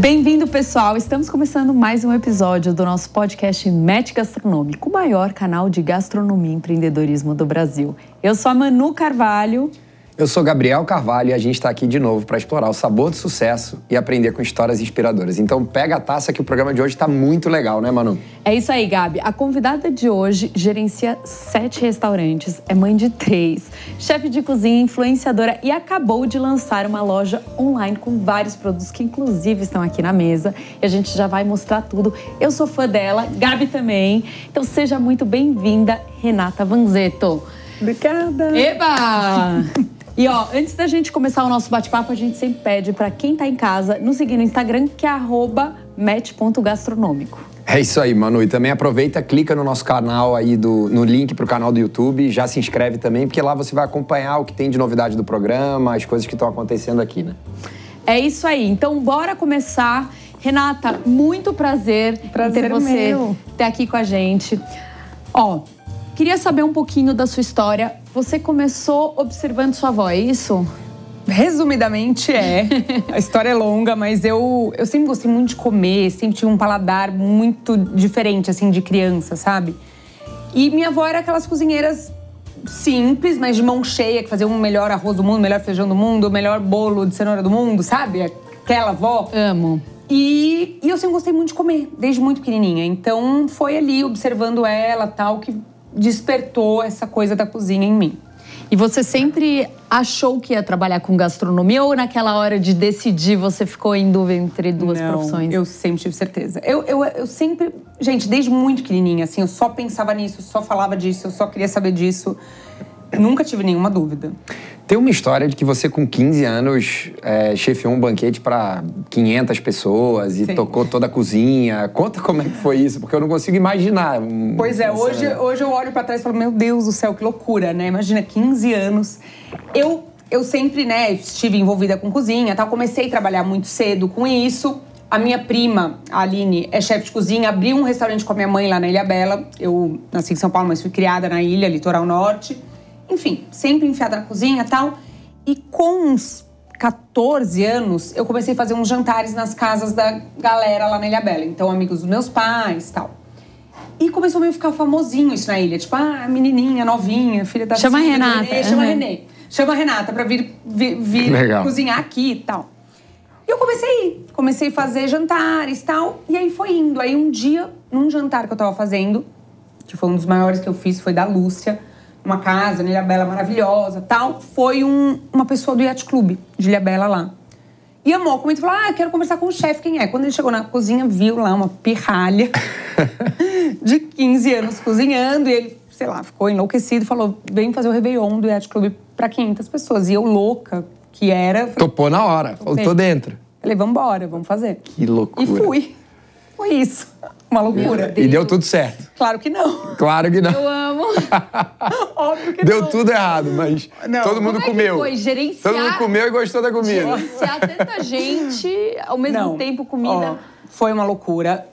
Bem-vindo, pessoal! Estamos começando mais um episódio do nosso podcast Match Gastronômico, o maior canal de gastronomia e empreendedorismo do Brasil. Eu sou a Manu Carvalho. Eu sou Gabriel Carvalho e a gente está aqui de novo para explorar o sabor do sucesso e aprender com histórias inspiradoras. Então pega a taça que o programa de hoje está muito legal, né, Manu? É isso aí, Gabi. A convidada de hoje gerencia sete restaurantes, é mãe de três, chefe de cozinha, influenciadora e acabou de lançar uma loja online com vários produtos que inclusive estão aqui na mesa e a gente já vai mostrar tudo. Eu sou fã dela, Gabi também. Então seja muito bem-vinda, Renata Vanzetto. Obrigada! Eba! E ó, antes da gente começar o nosso bate-papo, a gente sempre pede para quem tá em casa nos seguir no Instagram, que é match.gastronômico. É isso aí, Manu. E também aproveita, clica no nosso canal aí, do, no link pro canal do YouTube. Já se inscreve também, porque lá você vai acompanhar o que tem de novidade do programa, as coisas que estão acontecendo aqui, né? É isso aí. Então, bora começar. Renata, muito prazer, prazer ter você meu. ter aqui com a gente. Ó, queria saber um pouquinho da sua história. Você começou observando sua avó, é isso? Resumidamente é. A história é longa, mas eu, eu sempre gostei muito de comer, sempre tive um paladar muito diferente, assim, de criança, sabe? E minha avó era aquelas cozinheiras simples, mas de mão cheia, que fazia o um melhor arroz do mundo, o melhor feijão do mundo, o melhor bolo de cenoura do mundo, sabe? Aquela avó. Amo. E, e eu sempre gostei muito de comer, desde muito pequenininha. Então foi ali, observando ela tal, que despertou essa coisa da cozinha em mim. E você sempre achou que ia trabalhar com gastronomia ou naquela hora de decidir você ficou em dúvida entre duas Não, profissões? Eu sempre tive certeza. Eu, eu, eu sempre, gente, desde muito pequenininha, assim, eu só pensava nisso, só falava disso, eu só queria saber disso. Nunca tive nenhuma dúvida. Tem uma história de que você, com 15 anos, é, chefiou um banquete para 500 pessoas e Sim. tocou toda a cozinha. Conta como é que foi isso, porque eu não consigo imaginar. pois é, hoje, hoje eu olho para trás e falo, meu Deus do céu, que loucura, né? Imagina, 15 anos. Eu, eu sempre, né, estive envolvida com cozinha tal. Comecei a trabalhar muito cedo com isso. A minha prima, a Aline, é chefe de cozinha, abriu um restaurante com a minha mãe lá na Ilha Bela. Eu nasci em São Paulo, mas fui criada na ilha, litoral norte enfim, sempre enfiada na cozinha tal. E com uns 14 anos, eu comecei a fazer uns jantares nas casas da galera lá na Ilha Bela. Então, amigos dos meus pais tal. E começou a meio ficar famosinho isso na ilha. Tipo, ah, menininha, novinha, filha da... Chama Renata. Renê, chama uhum. Renê. Chama a Renata pra vir, vir, vir cozinhar aqui e tal. E eu comecei a ir. Comecei a fazer jantares e tal. E aí foi indo. Aí um dia, num jantar que eu tava fazendo, que foi um dos maiores que eu fiz, foi da Lúcia uma casa na Ilha Bela maravilhosa tal, foi um, uma pessoa do Yacht Club de Ilha Bela lá. E amou, comentou, falou, ah, quero conversar com o chefe, quem é? Quando ele chegou na cozinha, viu lá uma pirralha de 15 anos cozinhando e ele, sei lá, ficou enlouquecido, falou, vem fazer o Réveillon do Yacht Club para 500 pessoas. E eu, louca, que era... Falei, Topou na hora, falou, tô dentro. Falei, vambora, embora, vamos fazer. Que loucura. E fui. Foi isso. Uma loucura. E deu tudo certo. Claro que não. Claro que não. Eu amo. Óbvio que deu não. Deu tudo errado, mas não. todo mundo Como é comeu. foi gerenciar. Todo mundo comeu e gostou da comida. Gerenciar tanta gente ao mesmo não. tempo comida. Oh, foi uma loucura.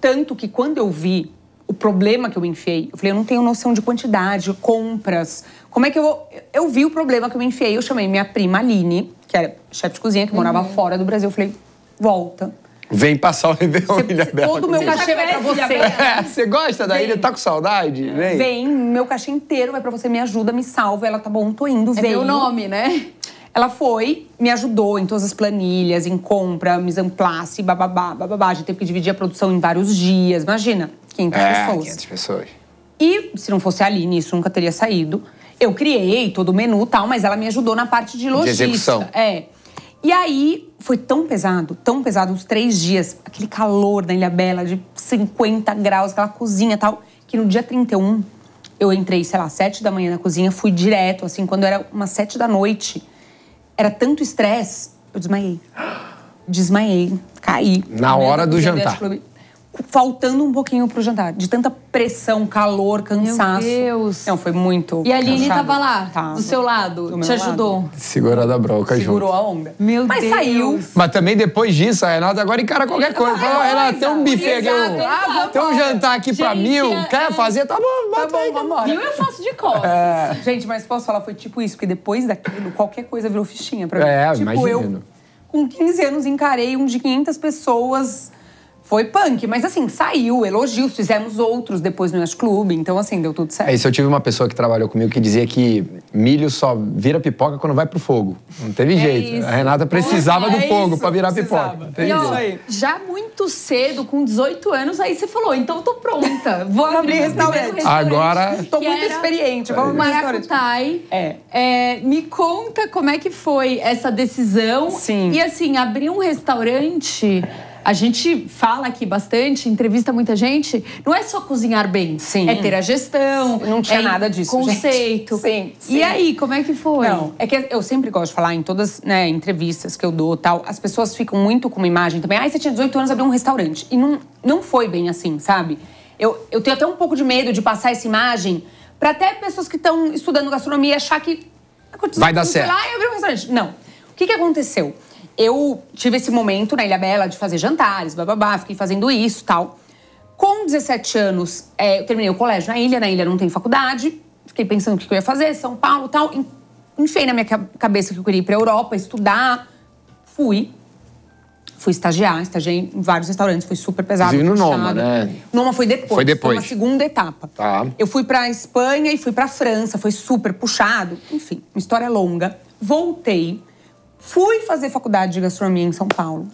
Tanto que quando eu vi o problema que eu enfiei, eu falei, eu não tenho noção de quantidade, compras. Como é que eu vou. Eu vi o problema que eu enfiei. Eu chamei minha prima Aline, que era chefe de cozinha, que morava uhum. fora do Brasil. Eu falei, volta. Vem passar o Réveillon em Ilha Bela. Todo o meu tá cachê vai pra você. É, você gosta da vem. ilha? Tá com saudade? É. Vem. Vem, meu cachê inteiro vai pra você. Me ajuda, me salva. Ela, tá bom, tô indo, é veio. o nome, né? Ela foi, me ajudou em todas as planilhas, em compra, mise en place, bababá, bababá. A gente teve que dividir a produção em vários dias. Imagina, 500 é, pessoas. 500 pessoas. E se não fosse a Aline, isso nunca teria saído. Eu criei todo o menu e tal, mas ela me ajudou na parte de logística. De execução. É. E aí foi tão pesado, tão pesado, uns três dias, aquele calor da Ilha Bela de 50 graus, aquela cozinha e tal, que no dia 31 eu entrei, sei lá, sete da manhã na cozinha, fui direto, assim, quando era umas sete da noite. Era tanto estresse, eu desmaiei. Desmaiei, caí. Na hora do jantar faltando um pouquinho pro jantar. De tanta pressão, calor, cansaço. Meu Deus. Não, foi muito. E a Lili tava lá, do seu lado, do te ajudou. Segurada a broca Segurou junto. a onda. Meu Mas Deus. Mas saiu. Mas também depois disso, a Renata agora encara qualquer coisa. Fala, Renata, tem um buffet aqui. Ah, tem um jantar aqui gente, pra mil. É... Quer fazer? Tá bom, bota tá bom, aí. Vambora. Mil eu faço de costas. É. Gente, mas posso falar, foi tipo isso. Porque depois daquilo, qualquer coisa virou fichinha pra mim. É, tipo, imagino. eu, com 15 anos, encarei um de 500 pessoas foi punk, mas assim, saiu, elogios, fizemos outros depois no Yacht Club, então assim, deu tudo certo. É isso, eu tive uma pessoa que trabalhou comigo que dizia que milho só vira pipoca quando vai pro fogo. Não teve é jeito. Isso. A Renata precisava é do fogo para virar precisava. pipoca. Não, ó, já muito cedo, com 18 anos, aí você falou, então eu tô pronta, vou abrir restaurante. restaurante. Agora... Tô muito era... experiente, vamos Maracutai. É. é. Me conta como é que foi essa decisão. Sim. E assim, abrir um restaurante a gente fala aqui bastante, entrevista muita gente, não é só cozinhar bem. Sim. É ter a gestão. Não tinha é nada disso. Conceito. Sim, sim, E aí, como é que foi? Não, é que eu sempre gosto de falar em todas né, entrevistas que eu dou tal, as pessoas ficam muito com uma imagem também. Ah, você tinha 18 anos, abriu um restaurante. E não, não foi bem assim, sabe? Eu, eu tenho até um pouco de medo de passar essa imagem para até pessoas que estão estudando gastronomia achar que. Vai dar certo. Lá e abrir um restaurante. Não. O que, que aconteceu? eu tive esse momento na Ilha Bela de fazer jantares, bababá, fiquei fazendo isso tal. Com 17 anos, é, eu terminei o colégio na ilha, na ilha não tem faculdade, fiquei pensando o que eu ia fazer, São Paulo tal. Enfim, na minha cabeça que eu queria ir pra Europa estudar. Fui. Fui estagiar, estagiei em vários restaurantes, foi super pesado. Inclusive no Noma, né? Noma foi depois. Foi depois. Foi uma segunda etapa. Tá. Eu fui pra Espanha e fui pra França, foi super puxado. Enfim, uma história é longa. Voltei Fui fazer faculdade de gastronomia em São Paulo.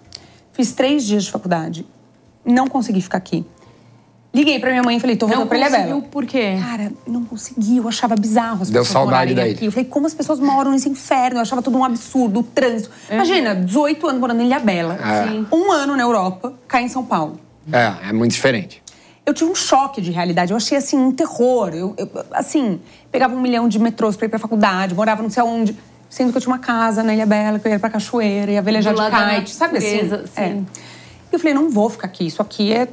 Fiz três dias de faculdade. Não consegui ficar aqui. Liguei pra minha mãe e falei, tô voltando pra Ilha Bela. Não conseguiu por quê? Cara, não consegui. Eu achava bizarro as Deu pessoas saudade morarem daí. aqui. Eu falei, como as pessoas moram nesse inferno? Eu achava tudo um absurdo, o trânsito. É. Imagina, 18 anos morando em Ilha Bela. É. Um ano na Europa, cá em São Paulo. É, é muito diferente. Eu tive um choque de realidade. Eu achei, assim, um terror. Eu, eu assim, pegava um milhão de metrôs pra ir pra faculdade, morava não sei aonde. Sendo que eu tinha uma casa na Ilha Bela, que eu ia pra cachoeira, ia velejar Do de kite, sabe assim? Sim. É. E eu falei, não vou ficar aqui, isso aqui é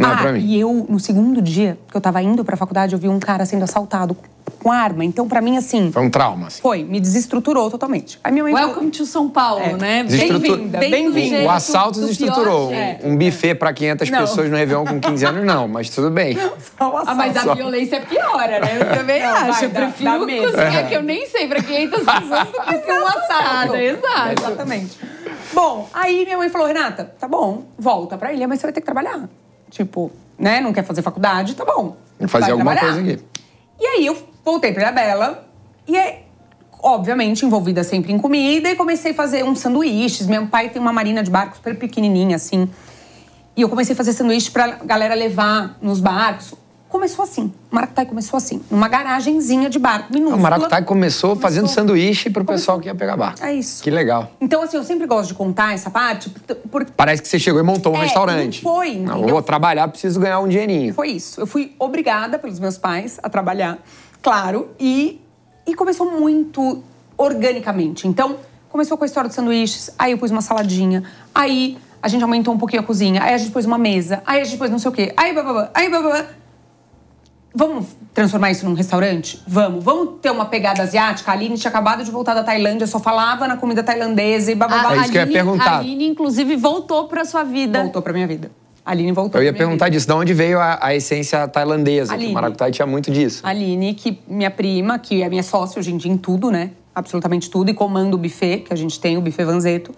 não, é ah, pra mim. e eu, no segundo dia que eu tava indo pra faculdade, eu vi um cara sendo assaltado com arma. Então, pra mim, assim. Foi um trauma. Assim. Foi, me desestruturou totalmente. Aí minha mãe. Welcome to São Paulo, é. né? Bem-vinda, bem-vinda. O assalto desestruturou. Um buffet pra 500 não. pessoas no Réveillon com 15 anos, não, mas tudo bem. Não, só o assalto. Ah, mas a violência é piora, né? Eu também não, acho. Vai, eu prefiro dá, dá é. que eu nem sei, pra 500 pessoas, do que um assalto. Exato. Exatamente. Bom, aí minha mãe falou, Renata, tá bom, volta pra ilha, mas você vai ter que trabalhar. Tipo, né? Não quer fazer faculdade, tá bom. fazer alguma trabalhar. coisa aqui. E aí eu voltei pra Bela e é, obviamente, envolvida sempre em comida e comecei a fazer uns sanduíches. Meu pai tem uma marina de barcos super pequenininha, assim. E eu comecei a fazer sanduíche pra galera levar nos barcos começou assim. O começou assim, numa garagenzinha de barco, minúscula. O começou, começou fazendo sanduíche pro começou. pessoal que ia pegar barco. É isso. Que legal. Então, assim, eu sempre gosto de contar essa parte. Porque... Parece que você chegou e montou um é, restaurante. Não foi. Não, vou trabalhar, preciso ganhar um dinheirinho. Foi isso. Eu fui obrigada pelos meus pais a trabalhar, claro, e, e começou muito organicamente. Então, começou com a história dos sanduíches, aí eu pus uma saladinha, aí a gente aumentou um pouquinho a cozinha, aí a gente pôs uma mesa, aí a gente pôs não sei o quê, aí bababá, aí babá. Vamos transformar isso num restaurante? Vamos. Vamos ter uma pegada asiática? A Aline tinha acabado de voltar da Tailândia, só falava na comida tailandesa e babá. Ah, é isso que eu ia perguntar. A Aline, inclusive, voltou pra sua vida. Voltou pra minha vida. A Aline voltou. Eu ia perguntar vida. disso, de onde veio a, a essência tailandesa? Aline. Que o Maracutai tinha muito disso. Aline, que minha prima, que é minha sócia hoje em dia em tudo, né? Absolutamente tudo, e comanda o buffet, que a gente tem, o buffet Vanzeto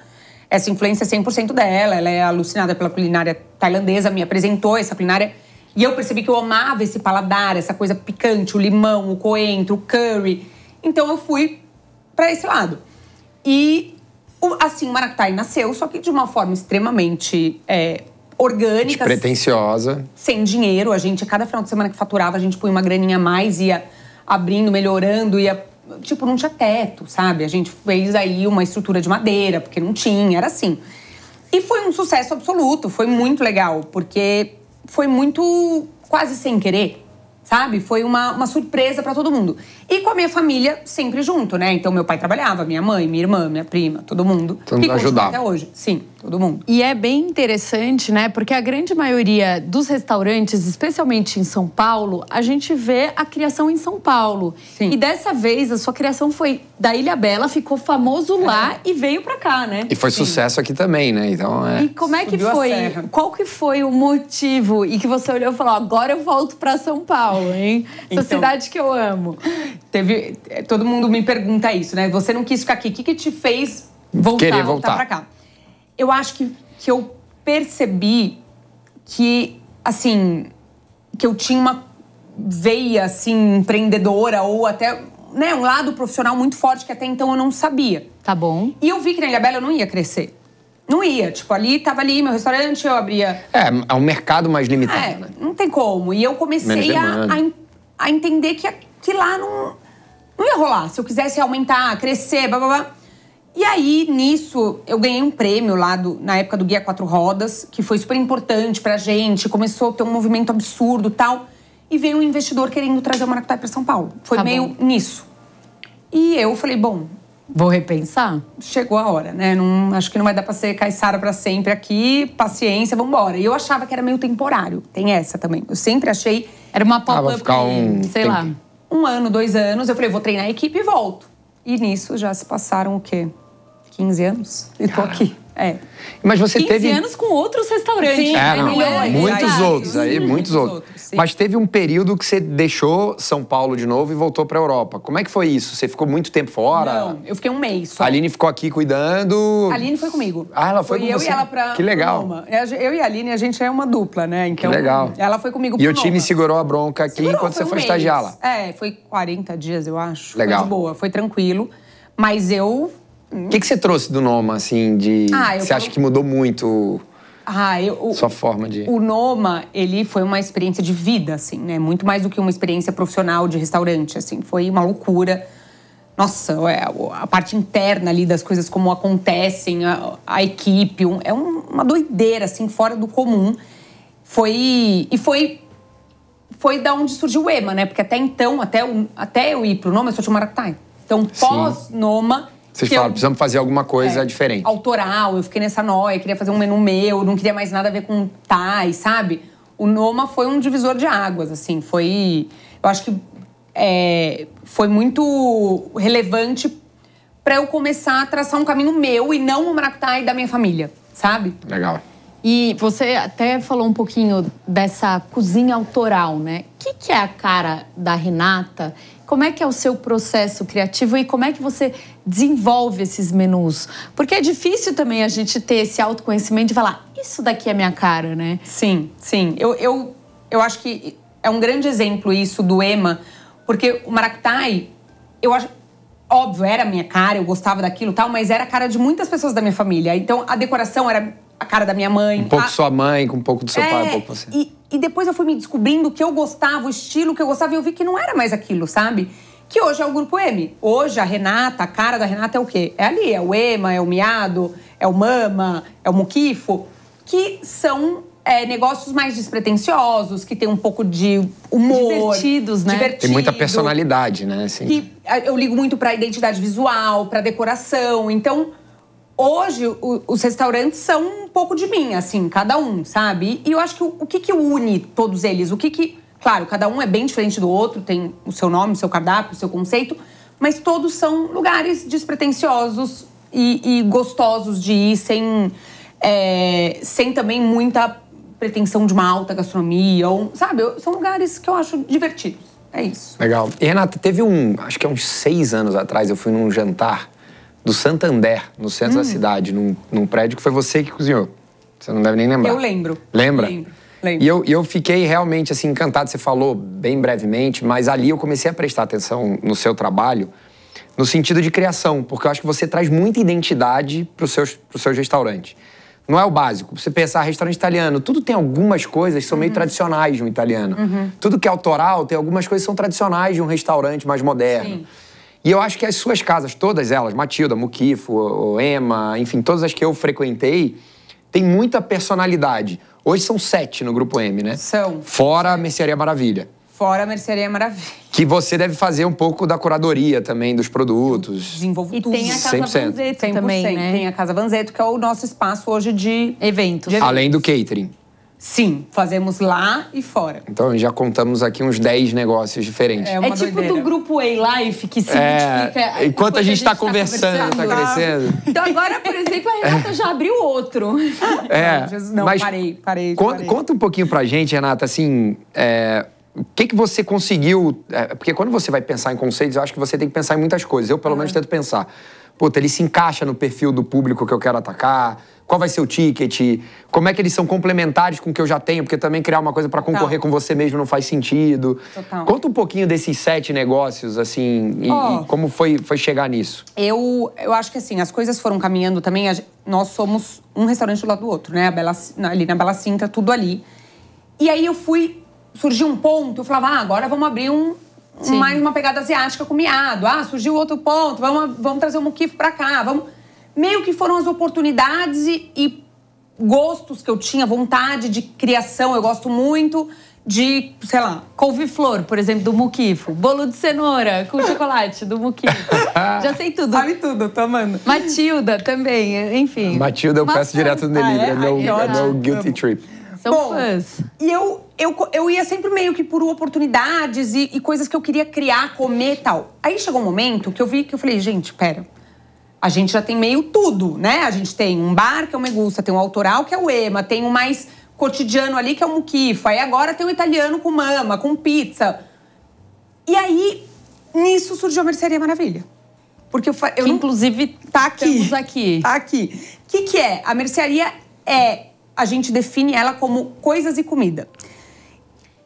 essa influência é 100% dela. Ela é alucinada pela culinária tailandesa, me apresentou essa culinária. E eu percebi que eu amava esse paladar, essa coisa picante, o limão, o coentro, o curry. Então eu fui para esse lado. E assim, o Maractai nasceu, só que de uma forma extremamente é, orgânica. Pretenciosa. Sem dinheiro. A gente, a cada final de semana que faturava, a gente punha uma graninha a mais, ia abrindo, melhorando, ia. Tipo, não tinha teto, sabe? A gente fez aí uma estrutura de madeira, porque não tinha, era assim. E foi um sucesso absoluto, foi muito legal, porque foi muito quase sem querer, sabe? Foi uma, uma surpresa para todo mundo. E com a minha família sempre junto, né? Então meu pai trabalhava, minha mãe, minha irmã, minha prima, todo mundo. Todo mundo ajudava. Até hoje, sim, todo mundo. E é bem interessante, né? Porque a grande maioria dos restaurantes, especialmente em São Paulo, a gente vê a criação em São Paulo. Sim. E dessa vez a sua criação foi da Ilha Bela, ficou famoso lá é. e veio para cá, né? E foi sim. sucesso aqui também, né? Então é. E como é que Subiu foi? Qual que foi o motivo e que você olhou e falou: agora eu volto para São Paulo, hein? Essa então... cidade que eu amo. Teve. Todo mundo me pergunta isso, né? Você não quis ficar aqui. O que, que te fez voltar, Querer voltar. voltar cá? Eu acho que, que eu percebi que, assim, que eu tinha uma veia, assim, empreendedora ou até né, um lado profissional muito forte que até então eu não sabia. Tá bom. E eu vi que na Bela eu não ia crescer. Não ia. Tipo, ali tava ali meu restaurante, eu abria. É, é um mercado mais limitado, é, né? Não tem como. E eu comecei a, a, a, entender que que lá não, não ia rolar. Se eu quisesse aumentar, crescer, blá blá blá. E aí, nisso, eu ganhei um prêmio lá do, na época do Guia Quatro Rodas, que foi super importante pra gente. Começou a ter um movimento absurdo tal. E veio um investidor querendo trazer o Maracutaí pra São Paulo. Foi tá meio bom. nisso. E eu falei, bom. Vou repensar? Chegou a hora, né? Não, acho que não vai dar pra ser caiçara pra sempre aqui. Paciência, vambora. E eu achava que era meio temporário. Tem essa também. Eu sempre achei. Era uma ah, pop-up, ah, um... sei tempo. lá um ano, dois anos, eu falei, vou treinar a equipe e volto. E nisso já se passaram o quê? 15 anos e tô aqui. É. Mas você 15 teve. anos com outros restaurantes. Sim, é, né? não, muitos outros, aí, muitos outros. Mas teve um período que você deixou São Paulo de novo e voltou para Europa. Como é que foi isso? Você ficou muito tempo fora? Não, eu fiquei um mês só. A Aline ficou aqui cuidando. A Aline foi comigo. Ah, ela foi, foi eu você. e ela pra. Que legal. É, eu e a Aline, a gente é uma dupla, né? Então, que legal. Ela foi comigo pra E o time segurou a bronca aqui segurou, enquanto foi você um foi mês. estagiar lá. É, foi 40 dias, eu acho. Legal. Foi de boa, foi tranquilo. Mas eu o que, que você trouxe do Noma, assim, de... Ah, você acha que mudou muito ah, eu, o, sua forma de... O Noma, ele foi uma experiência de vida, assim, né? Muito mais do que uma experiência profissional de restaurante, assim. Foi uma loucura. Nossa, é, a parte interna ali das coisas, como acontecem, a, a equipe. Um, é uma doideira, assim, fora do comum. Foi... E foi... Foi da onde surgiu o EMA, né? Porque até então, até, o, até eu ir pro Noma, eu só tinha um Então, pós-Noma vocês falaram, eu... precisamos fazer alguma coisa é, diferente. Autoral, eu fiquei nessa noia, queria fazer um menu meu, não queria mais nada a ver com tais, sabe? O Noma foi um divisor de águas, assim, foi. Eu acho que é, foi muito relevante para eu começar a traçar um caminho meu e não o Maractai da minha família, sabe? Legal. E você até falou um pouquinho dessa cozinha autoral, né? O que, que é a cara da Renata como é que é o seu processo criativo e como é que você desenvolve esses menus? Porque é difícil também a gente ter esse autoconhecimento de falar, isso daqui é minha cara, né? Sim, sim. Eu, eu, eu acho que é um grande exemplo isso do EMA, porque o Maracutai, eu acho. Óbvio, era minha cara, eu gostava daquilo tal, mas era a cara de muitas pessoas da minha família. Então a decoração era a cara da minha mãe. Um pouco a... sua mãe, com um pouco do seu é, pai, um é, pouco você. E, e depois eu fui me descobrindo que eu gostava, o estilo que eu gostava, e eu vi que não era mais aquilo, sabe? Que hoje é o Grupo M. Hoje a Renata, a cara da Renata é o quê? É ali, é o Ema, é o Miado, é o Mama, é o Muquifo, que são é, negócios mais despretensiosos, que tem um pouco de humor. Divertidos, né? Divertido, tem muita personalidade, né? Assim. Que é, eu ligo muito pra identidade visual, pra decoração. Então, Hoje, o, os restaurantes são um pouco de mim, assim, cada um, sabe? E eu acho que o, o que, que une todos eles? O que que. Claro, cada um é bem diferente do outro, tem o seu nome, o seu cardápio, o seu conceito, mas todos são lugares despretensiosos e, e gostosos de ir, sem, é, sem também muita pretensão de uma alta gastronomia, ou, sabe? São lugares que eu acho divertidos. É isso. Legal. E, Renata, teve um, acho que é uns seis anos atrás, eu fui num jantar do Santander, no centro hum. da cidade, num, num, prédio que foi você que cozinhou. Você não deve nem lembrar. Eu lembro. Lembra? Lembro. lembro. E eu, eu fiquei realmente assim encantado. Você falou bem brevemente, mas ali eu comecei a prestar atenção no seu trabalho no sentido de criação, porque eu acho que você traz muita identidade para os seus, seus restaurantes. Não é o básico. Você pensar restaurante italiano, tudo tem algumas coisas que são uhum. meio tradicionais um italiano. Uhum. Tudo que é autoral tem algumas coisas que são tradicionais de um restaurante mais moderno. Sim. E eu acho que as suas casas, todas elas, Matilda, Muquifo, Emma, enfim, todas as que eu frequentei, tem muita personalidade. Hoje são sete no Grupo M, né? São. Fora a Mercearia Maravilha. Fora a Mercearia Maravilha. Que você deve fazer um pouco da curadoria também dos produtos. Desenvolvo e tudo. tem a Casa 100%. Vanzeto também, né? Tem a Casa Vanzeto, que é o nosso espaço hoje de evento. De eventos. Além do catering. Sim, fazemos lá e fora. Então já contamos aqui uns 10 negócios diferentes. É, é tipo doideira. do grupo A Life que se é, identifica. Enquanto a gente está tá conversando, está crescendo. Então agora, por exemplo, a Renata já abriu outro. É, não, mas parei, parei, conta, parei. Conta um pouquinho pra gente, Renata, assim. É, o que, que você conseguiu? É, porque quando você vai pensar em conceitos, eu acho que você tem que pensar em muitas coisas. Eu, pelo é. menos, tento pensar puta, ele se encaixa no perfil do público que eu quero atacar, qual vai ser o ticket, como é que eles são complementares com o que eu já tenho, porque também criar uma coisa para concorrer com você mesmo não faz sentido. Total. Conta um pouquinho desses sete negócios, assim, e, oh. e, como foi, foi chegar nisso. Eu, eu acho que, assim, as coisas foram caminhando também. nós somos um restaurante do lado do outro, né? Bela, ali na Bela Cinta, tudo ali. E aí eu fui... Surgiu um ponto, eu falava, ah, agora vamos abrir um, Sim. mais uma pegada asiática com miado. Ah, surgiu outro ponto, vamos, vamos trazer um muquifo para cá. Vamos... Meio que foram as oportunidades e, e, gostos que eu tinha, vontade de criação, eu gosto muito de, sei lá, couve-flor, por exemplo, do muquifo, bolo de cenoura com chocolate do muquifo. Já sei tudo. Sabe tudo, tô amando. Matilda também, enfim. Matilda eu Bastante. peço direto no delivery, ah, é? é meu, é meu guilty trip. São Bom, fãs. E eu, eu, eu ia sempre meio que por oportunidades e, e coisas que eu queria criar, comer e tal. Aí chegou um momento que eu vi que eu falei, gente, pera. A gente já tem meio tudo, né? A gente tem um bar, que é o Megusta, tem um autoral, que é o Ema, tem um mais cotidiano ali, que é o Mukifa. E agora tem o italiano com mama, com pizza. E aí, nisso surgiu a Mercearia Maravilha. Porque eu, eu que, não... inclusive tá aqui. Estamos aqui. Tá aqui. O que, que é? A mercearia é a gente define ela como coisas e comida.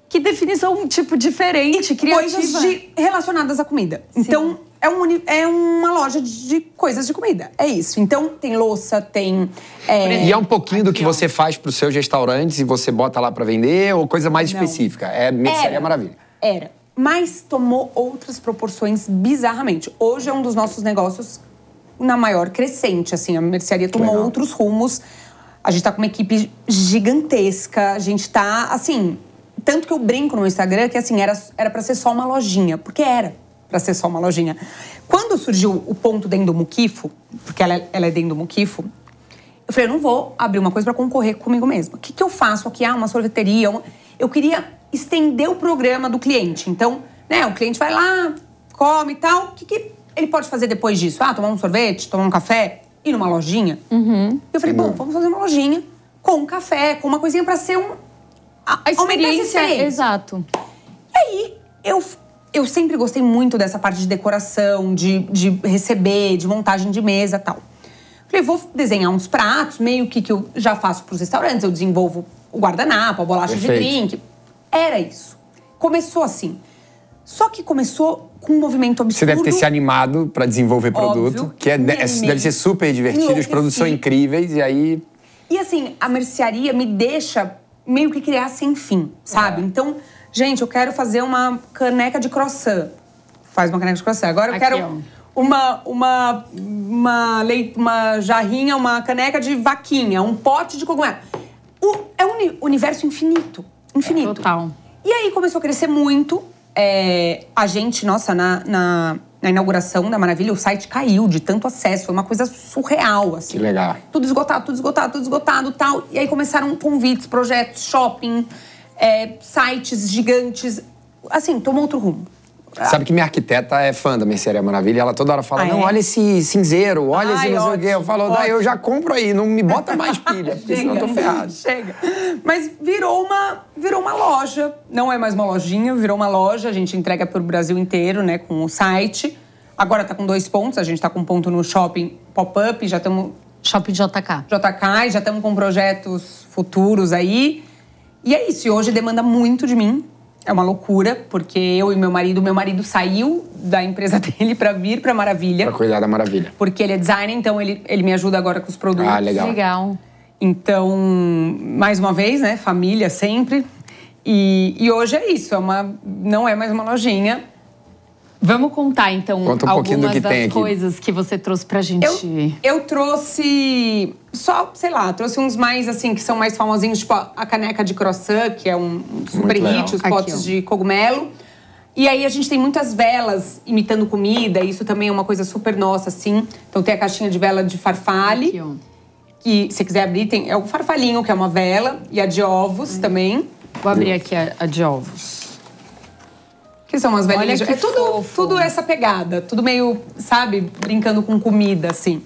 Que definição, um tipo, diferente, criativa. Coisas de, relacionadas à comida. Sim. Então, é, um, é, uma loja de, coisas de comida. É isso. Então, tem louça, tem. É... E é um pouquinho do que você faz para os seus restaurantes e você bota lá para vender, ou coisa mais Não. específica? É mercearia maravilha. Era. Mas tomou outras proporções bizarramente. Hoje é um dos nossos negócios na maior crescente. Assim, a mercearia tomou outros rumos a gente tá com uma equipe gigantesca, a gente tá, assim. Tanto que eu brinco no Instagram que, assim, era para ser só uma lojinha, porque era para ser só uma lojinha. Quando surgiu o ponto dentro do Muquifo, porque ela, é, ela é dentro do Muquifo, eu falei, eu não vou abrir uma coisa para concorrer comigo mesma. O que, que eu faço aqui? Ah, uma sorveteria. Uma... Eu queria estender o programa do cliente. Então, né, o cliente vai lá, come e tal. O que, que ele pode fazer depois disso? Ah, tomar um sorvete, tomar um café? ir numa lojinha? Uhum. Eu falei, bom, uhum. vamos fazer uma lojinha com um café, com uma coisinha para ser um. A, experiência, Exato. E aí, eu, eu sempre gostei muito dessa parte de decoração, de, de receber, de montagem de mesa tal. Falei, vou desenhar uns pratos, meio que que eu já faço para os restaurantes, eu desenvolvo o guardanapo, a bolacha Perfeito. de drink. Era isso. Começou assim. Só que começou com um movimento absurdo. Você deve ter se animado para desenvolver óbvio, produto, que é, é deve ser super divertido, os produtos são incríveis e aí. E assim, a mercearia me deixa meio que criar sem fim, sabe? É. Então, gente, eu quero fazer uma caneca de croissant. Faz uma caneca de croissant. Agora eu Aqui, quero ó. uma uma uma, leit uma jarrinha, uma caneca de vaquinha, um pote de cogumelo. O, é um universo infinito, infinito. É, total. E aí começou a crescer muito é, a gente, nossa, na, na, na, inauguração da Maravilha, o site caiu de tanto acesso. Foi uma coisa surreal, assim. Que legal. Tudo esgotado, tudo esgotado, tudo esgotado tal. E aí começaram convites, projetos, shopping, é, sites gigantes. Assim, tomou outro rumo. Ah. Sabe que minha arquiteta é fã da Mercearia Maravilha, ela toda hora fala: ah, não, é? olha esse cinzeiro, olha Ai, esse não Eu falo, daí eu já compro aí, não me bota mais pilha, porque chega, senão eu tô ferrado. Chega. Mas virou uma, virou uma loja. Não é mais uma lojinha, virou uma loja. A gente entrega pro Brasil inteiro, né, com o site. Agora tá com dois pontos, a gente tá com um ponto no shopping pop-up, já estamos. Shopping JK. JK, e já estamos com projetos futuros aí. E é isso, e hoje demanda muito de mim é uma loucura, porque eu e meu marido, meu marido saiu da empresa dele para vir para Maravilha. Para cuidar da Maravilha. Porque ele é designer, então ele, ele me ajuda agora com os produtos. Ah, legal. Legal. Então, mais uma vez, né? Família sempre. E, e hoje é isso, é uma, não é mais uma lojinha, Vamos contar então Conta um algumas que das coisas aqui. que você trouxe pra gente. Eu, eu, trouxe só, sei lá, trouxe uns mais assim que são mais famosinhos, tipo a, caneca de croissant, que é um super hit, os potes de cogumelo. E aí a gente tem muitas velas imitando comida, isso também é uma coisa super nossa assim. Então tem a caixinha de vela de farfalle. Aqui, que se quiser abrir tem é o farfalinho, que é uma vela, e a de ovos Ai. também. Vou abrir aqui a, a de ovos. Que são umas velhinhas. é tudo, fofo. tudo essa pegada, tudo meio, sabe, brincando com comida, assim.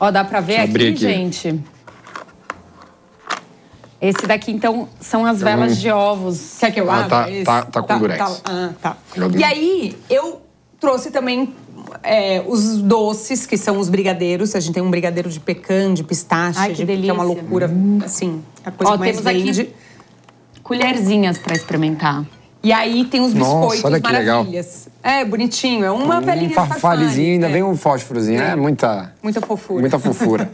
Ó, dá pra ver aqui, aqui, gente. Esse daqui, então, são as então, velas hum. de ovos. Quer que eu ah, tá, abra? Tá, tá, tá, com tá, tá, ah, tá. E aí, eu trouxe também é, os doces, que são os brigadeiros. A gente tem um brigadeiro de pecan, de pistache, Ai, que, de, que é uma loucura, hum. assim, a coisa Ó, mais temos vende. aqui colherzinhas para experimentar. E aí tem os biscoitos Nossa, olha que maravilhas. Legal. É, bonitinho. É uma um velhinha ainda é. vem um fósforozinho. É. é muita... Muita fofura. Muita fofura.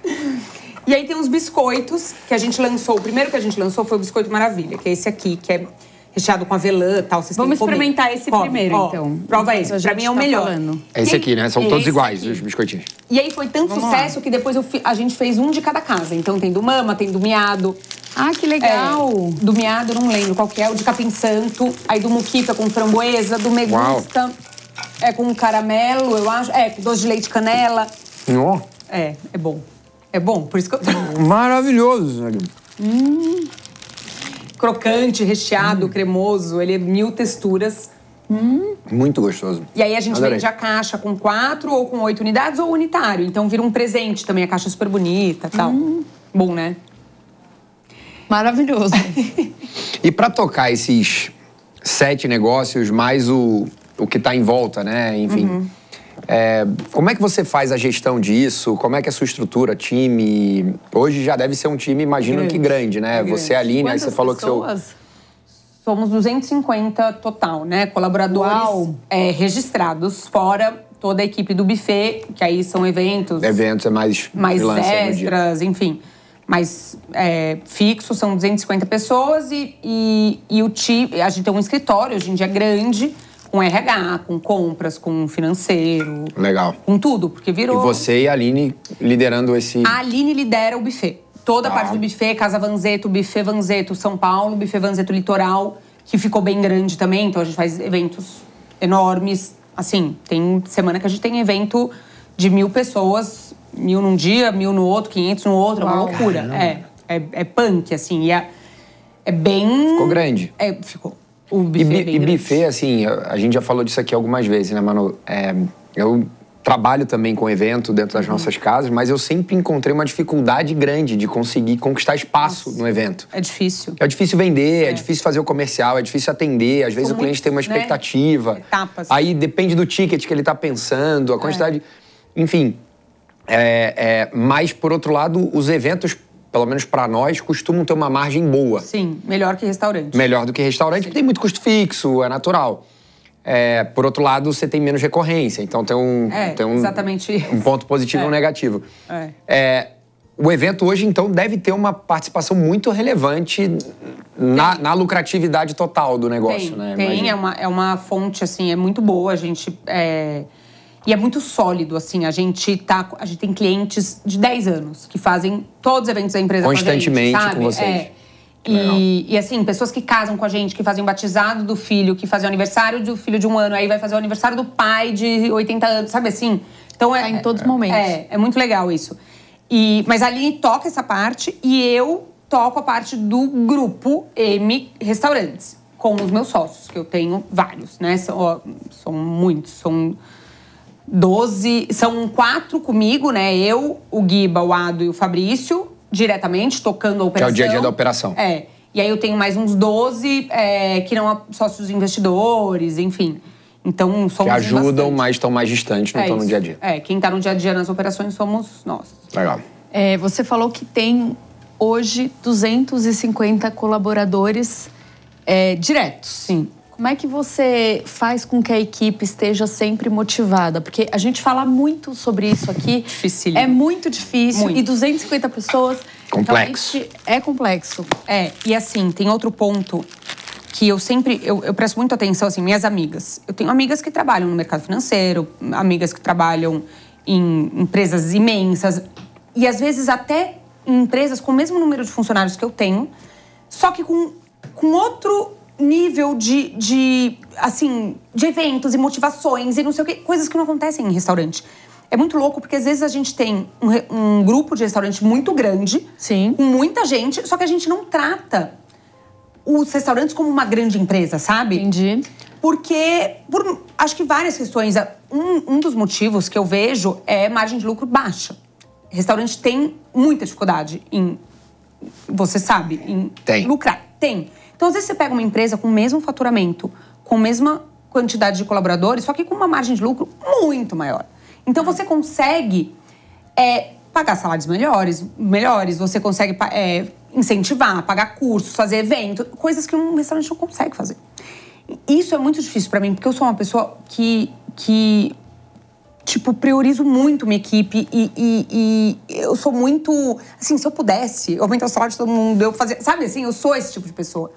e aí tem os biscoitos que a gente lançou. O primeiro que a gente lançou foi o Biscoito Maravilha, que é esse aqui, que é recheado com avelã e tal. Vocês Vamos experimentar esse Come. primeiro, então. Prova esse, pra mim é o tá melhor. Falando. É esse aqui, né? São esse todos iguais, aqui. os biscoitinhos. E aí foi tanto Vamos sucesso lá. que depois fi... a gente fez um de cada casa. Então tem do Mama, tem do Miado, ah, que legal! É, do miado, não lembro qual que é, o de capim santo, aí do muquita com framboesa, do megusta, Uau. é com caramelo, eu acho, é, doce de leite canela. Ó, É, é bom. É bom, por isso que eu... Maravilhoso, Zé. Né? Hum. Crocante, recheado, hum. cremoso, ele é mil texturas. Hum. Muito gostoso. E aí a gente Adorei. vende a caixa com quatro ou com oito unidades ou unitário. Então vira um presente também, a caixa é super bonita e tal. Hum. Bom, né? Maravilhoso. e para tocar esses sete negócios, mais o, o que está em volta, né? Enfim. Uhum. É, como é que você faz a gestão disso? Como é que é a sua estrutura, time? Hoje já deve ser um time, imagino grande. que grande, né? grande. Você, Aline, né, aí você falou pessoas? que seu. Somos 250 total, né? Colaboradores é, registrados, fora toda a equipe do buffet, que aí são eventos. Eventos é mais. Mais extras, enfim mais é, fixo, são 250 pessoas e, e, e o time, a gente tem um escritório hoje em dia grande, com RH, com compras, com financeiro. Legal. Com tudo, porque virou. E você e a Aline liderando esse. A Aline lidera o buffet. Toda a ah. parte do buffet, Casa Vanzeto, Buffet Vanzeto São Paulo, Buffet Vanzeto Litoral, que ficou bem grande também, então a gente faz eventos enormes. Assim, tem semana que a gente tem evento de mil pessoas mil num dia, mil no outro, 500 no outro, Uau, é uma loucura. É, é, é punk, assim, e é, é bem... Ficou grande. É, ficou. O buffet e, é e buffet, assim, a, gente já falou disso aqui algumas vezes, né, mano? É, eu trabalho também com evento dentro das uhum. nossas casas, mas eu sempre encontrei uma dificuldade grande de conseguir conquistar espaço Nossa. no evento. É difícil. É difícil vender, é. é. difícil fazer o comercial, é difícil atender. Às vezes o cliente tem uma né? expectativa. Né? Etapas. Aí depende do ticket que ele está pensando, a é. quantidade. É. Enfim, é, é, mas, por outro lado, os eventos, pelo menos para nós, costumam ter uma margem boa. Sim, melhor que restaurante. Melhor do que restaurante, Sim. porque tem muito custo fixo, é natural. É, por outro lado, você tem menos recorrência, então tem um, é, tem um, um, ponto positivo e é. um negativo. É. o evento hoje, então, deve ter uma participação muito relevante na, na lucratividade total do negócio, tem, né? Tem, é uma, é uma fonte, assim, é muito boa. A gente e é muito sólido, assim. A gente tá. A gente tem clientes de 10 anos que fazem todos os eventos da empresa Constantemente com, a gente, sabe? com vocês. É. E, e, assim, pessoas que casam com a gente, que fazem o batizado do filho, que fazem o aniversário do filho de um ano, aí vai fazer o aniversário do pai de 80 anos, sabe assim? Então é. Tá em todos os momentos. É, é muito legal isso. E, mas a Aline toca essa parte e eu toco a parte do grupo M Restaurantes, com os meus sócios, que eu tenho vários, né? São, ó, são muitos, são 12. São quatro comigo, né? Eu, o Guiba, o Ado e o Fabrício, diretamente, tocando a operação. Que é o dia a dia da operação. É. E aí eu tenho mais uns 12 é, que não sócios investidores, enfim. Então somos. Que ajudam, bastante. mas estão mais distantes, não estão é no dia a dia. É, quem está no dia a dia nas operações somos nós. Legal. É, você falou que tem hoje 250 colaboradores é, diretos. Sim. Como é que você faz com que a equipe esteja sempre motivada? Porque a gente fala muito sobre isso aqui. Difícil. É muito difícil. Muito. E 250 pessoas. Complexo. é complexo. É. E assim, tem outro ponto que eu sempre. Eu, eu presto muita atenção, assim, minhas amigas. Eu tenho amigas que trabalham no mercado financeiro, amigas que trabalham em empresas imensas. E às vezes até em empresas com o mesmo número de funcionários que eu tenho, só que com, com outro nível de, de, assim, de eventos e motivações e não sei o que, coisas que não acontecem em restaurante. É muito louco, porque às vezes a gente tem um, um grupo de restaurante muito grande, Sim. com muita gente, só que a gente não trata os restaurantes como uma grande empresa, sabe? Entendi. Porque, por, acho que várias questões. Um, um dos motivos que eu vejo é margem de lucro baixa. Restaurante tem muita dificuldade em. Você sabe, em tem. lucrar. Tem. Então, às vezes, você pega uma empresa com o mesmo faturamento, com a mesma quantidade de colaboradores, só que com uma margem de lucro muito maior. Então, você consegue é, pagar salários melhores, melhores você consegue é, incentivar, pagar cursos, fazer eventos coisas que um restaurante não consegue fazer. Isso é muito difícil para mim, porque eu sou uma pessoa que, que tipo, priorizo muito minha equipe e, e, e, eu sou muito. Assim, se eu pudesse aumentar o salário de todo mundo, eu fazer Sabe assim, eu sou esse tipo de pessoa.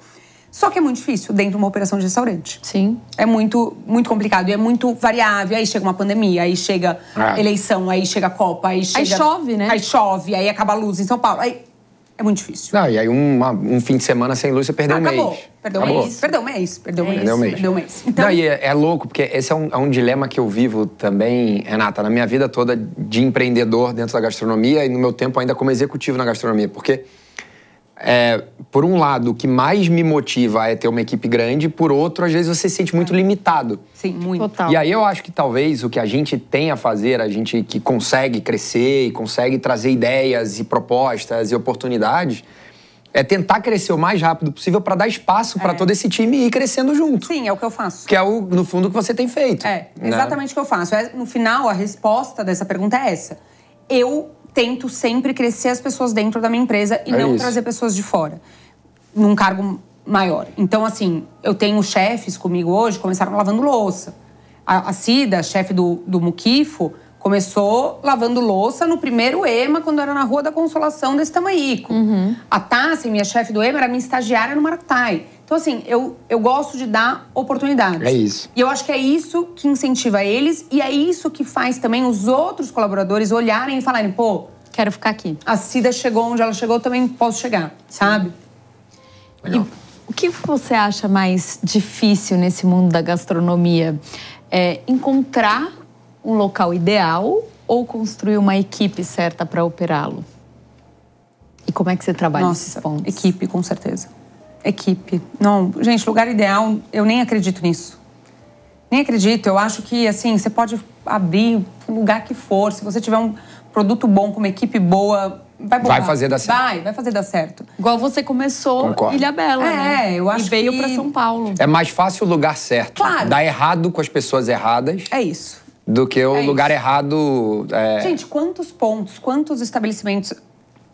Só que é muito difícil dentro de uma operação de restaurante. Sim. É muito, muito complicado e é muito variável. Aí chega uma pandemia, aí chega ah. eleição, aí chega Copa, aí chega. Aí chove, né? Aí chove, aí acaba a luz em São Paulo. Aí é muito difícil. e aí uma, um fim de semana sem luz, você perdeu ah, um mês. Perdeu acabou. mês. Perdeu um mês. Perdeu um é. mês. Perdeu um mês. Perdeu um mês. Então... Não, e é, é, louco, porque esse é um, é um, dilema que eu vivo também, Renata, na minha vida toda de empreendedor dentro da gastronomia e no meu tempo ainda como executivo na gastronomia. Porque é, por um lado, o que mais me motiva é ter uma equipe grande, por outro, às vezes você se sente muito limitado. Sim, muito. Total. E aí eu acho que talvez o que a gente tem a fazer, a gente que consegue crescer e consegue trazer ideias e propostas e oportunidades, é tentar crescer o mais rápido possível para dar espaço é. para todo esse time e ir crescendo junto. Sim, é o que eu faço. Que é o, no fundo, o que você tem feito. É, né? exatamente o que eu faço. É, no final, a resposta dessa pergunta é essa. Eu tento sempre crescer as pessoas dentro da minha empresa e é não isso. trazer pessoas de fora. Num cargo maior. Então, assim, eu tenho chefes comigo hoje, começaram lavando louça. A, a Cida, chefe do, do Muquifo, começou lavando louça no primeiro EMA, quando era na Rua da Consolação, desse Tamaico. Uhum. A Tassi, minha chefe do EMA, era minha estagiária no Maractai. Então, assim, eu, eu gosto de dar oportunidades. É isso. E eu acho que é isso que incentiva eles e é isso que faz também os outros colaboradores olharem e falarem, pô, quero ficar aqui. A Cida chegou onde ela chegou, também posso chegar, sabe? Melhor. E o que você acha mais difícil nesse mundo da gastronomia? É encontrar um local ideal ou construir uma equipe certa para operá-lo? E como é que você trabalha Nossa, esses pontos? Equipe, com certeza. Equipe. Não, gente, lugar ideal, eu nem acredito nisso. Nem acredito. Eu acho que, assim, você pode abrir o lugar que for. Se você tiver um produto bom, com uma equipe boa, vai bombar. Vai fazer dar certo. Vai, vai fazer dar certo. Igual você começou Concordo. Ilha Bela, né? é, né? eu acho E veio que... para São Paulo. É mais fácil o lugar certo. Claro. Dar errado com as pessoas erradas. É isso. Do que o é lugar isso. errado... É... Gente, quantos pontos, quantos estabelecimentos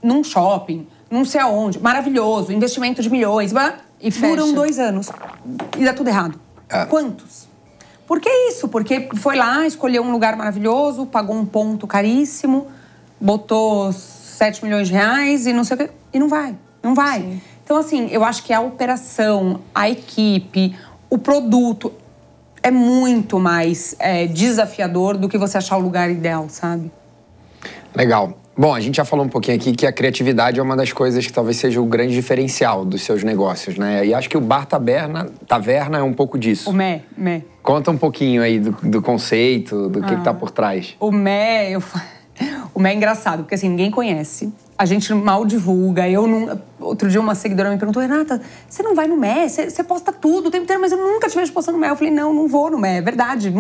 num shopping não sei aonde, maravilhoso, investimento de milhões, e fecha. duram dois anos e dá tudo errado. É. Quantos? Por que isso? Porque foi lá, escolheu um lugar maravilhoso, pagou um ponto caríssimo, botou 7 milhões de reais e não sei o quê. E não vai, não vai. Sim. Então, assim, eu acho que a operação, a equipe, o produto é muito mais é, desafiador do que você achar o lugar ideal, sabe? Legal. Bom, a gente já falou um pouquinho aqui que a criatividade é uma das coisas que talvez seja o grande diferencial dos seus negócios, né? E acho que o bar taberna, taverna é um pouco disso. O mé, mé. Conta um pouquinho aí do, do conceito, do ah, que tá ah, por trás. O mé, eu... o mé é engraçado, porque assim, ninguém conhece. A gente mal divulga. Eu não... Outro dia uma seguidora me perguntou, Renata, você não vai no mé? Você, você posta tudo o tempo inteiro, mas eu nunca te vejo postando mé. Eu falei, não, não vou no mé, é verdade.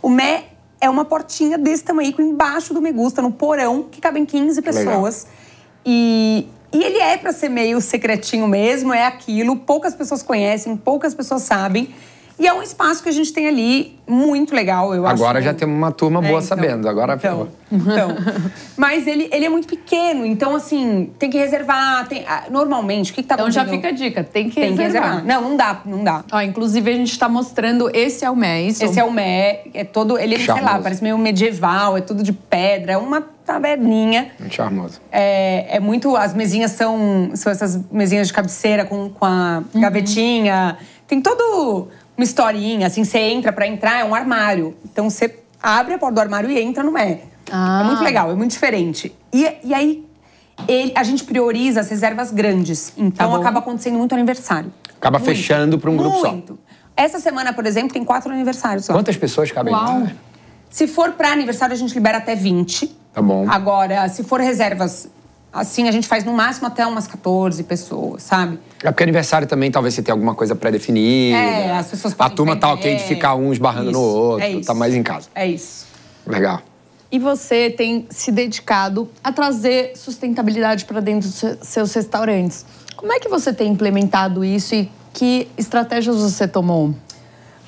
O mé é uma portinha desse tamanho, embaixo do Me Gusta, no porão, que cabem 15 pessoas. E, e ele é para ser meio secretinho mesmo, é aquilo. Poucas pessoas conhecem, poucas pessoas sabem. E é um espaço que a gente tem ali muito legal, eu Agora acho. Agora já é temos uma turma é, boa é, então, sabendo. Agora então, então. Mas ele, ele é muito pequeno, então assim, tem que reservar. Tem, ah, normalmente, o que, que tá Então já fica a dica, tem que, tem reservar. que reservar. Não, não dá, não dá. Ó, inclusive, a gente está mostrando esse almé, é isso? Esse almé, é todo. Ele sei lá, parece meio medieval, é tudo de pedra, é uma taberninha Muito charmoso. É, é muito. As mesinhas são, são essas mesinhas de cabeceira com, com a uhum. gavetinha. Tem todo uma historinha, assim, você entra para entrar, é um armário. Então você abre a porta do armário e entra no Mé. Ah. É muito legal, é muito diferente. E, e aí ele, a gente prioriza as reservas grandes. Então tá acaba acontecendo muito aniversário. Acaba muito. fechando para um grupo muito. só. Essa semana, por exemplo, tem quatro aniversários. Só. Quantas pessoas cabem lá? Se for para aniversário, a gente libera até 20. Tá bom. Agora, se for reservas assim, a gente faz no máximo até umas 14 pessoas, sabe? É porque aniversário também talvez você tenha alguma coisa pré-definida. É, as pessoas podem A turma tá ok de ficar uns barrando isso, no outro, é tá mais em casa. É isso. Legal. E você tem se dedicado a trazer sustentabilidade para dentro dos seus restaurantes. Como é que você tem implementado isso e que estratégias você tomou?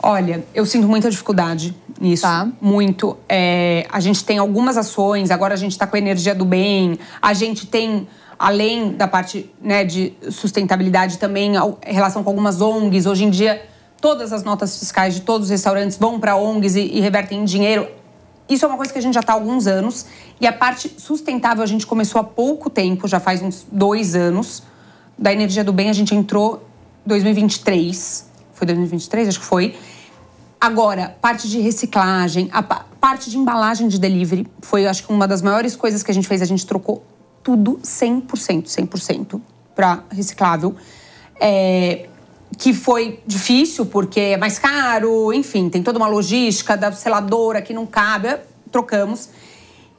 Olha, eu sinto muita dificuldade nisso. Tá. Muito. É, a gente tem algumas ações, agora a gente está com a energia do bem, a gente tem. Além da parte né, de sustentabilidade, também relação com algumas ONGs. Hoje em dia, todas as notas fiscais de todos os restaurantes vão para ONGs e, e revertem em dinheiro. Isso é uma coisa que a gente já está há alguns anos. E a parte sustentável a gente começou há pouco tempo, já faz uns dois anos. Da energia do bem a gente entrou 2023. Foi 2023? Acho que foi. Agora, parte de reciclagem, a parte de embalagem de delivery foi, acho que, uma das maiores coisas que a gente fez. A gente trocou tudo 100%, 100% para reciclável. É, que foi difícil porque é mais caro, enfim, tem toda uma logística da seladora que não cabe. Trocamos.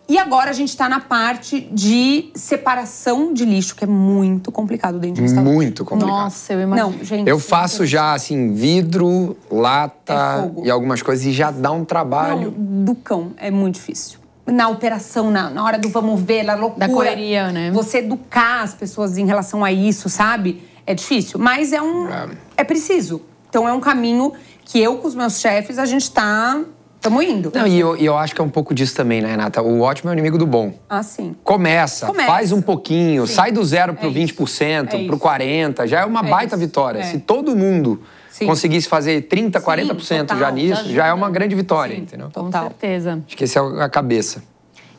E agora a gente está na parte de separação de lixo, que é muito complicado dentro de um Muito complicado. Nossa, eu imagino. Não, gente, eu faço já, assim, vidro, lata é e algumas coisas e já dá um trabalho. Não, do cão, é muito difícil. Na operação, na, na hora do vamos ver, na loucura. Da correria, né? Você educar as pessoas em relação a isso, sabe? É difícil, mas é um... É, é preciso. Então é um caminho que eu com os meus chefes, a gente está Tamo indo. Não, e eu, e eu acho que é um pouco disso também, né, Renata? O ótimo é o inimigo do bom. Ah, sim. Começa, Começa. faz um pouquinho, sim. sai do zero pro é 20%, é pro 40%, já é uma é baita isso. vitória. É. Se todo mundo sim. conseguisse fazer 30%, 40% total, já nisso, já, é uma grande vitória, sim, entendeu? Com total. certeza. Acho que esse é a cabeça.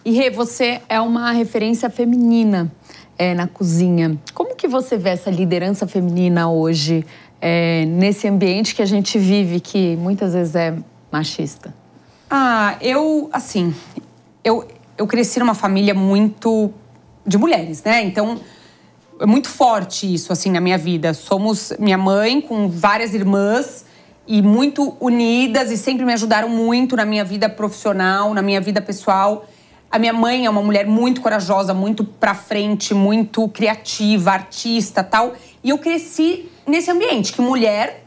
E Rê, você é uma referência feminina é, na cozinha. Como que você vê essa liderança feminina hoje, é, nesse ambiente que a gente vive, que muitas vezes é machista? Ah, eu, assim, eu, eu cresci numa família muito de mulheres, né? Então, é muito forte isso, assim, na minha vida. Somos minha mãe com várias irmãs e muito unidas e sempre me ajudaram muito na minha vida profissional, na minha vida pessoal. A minha mãe é uma mulher muito corajosa, muito pra frente, muito criativa, artista tal. E eu cresci nesse ambiente que mulher.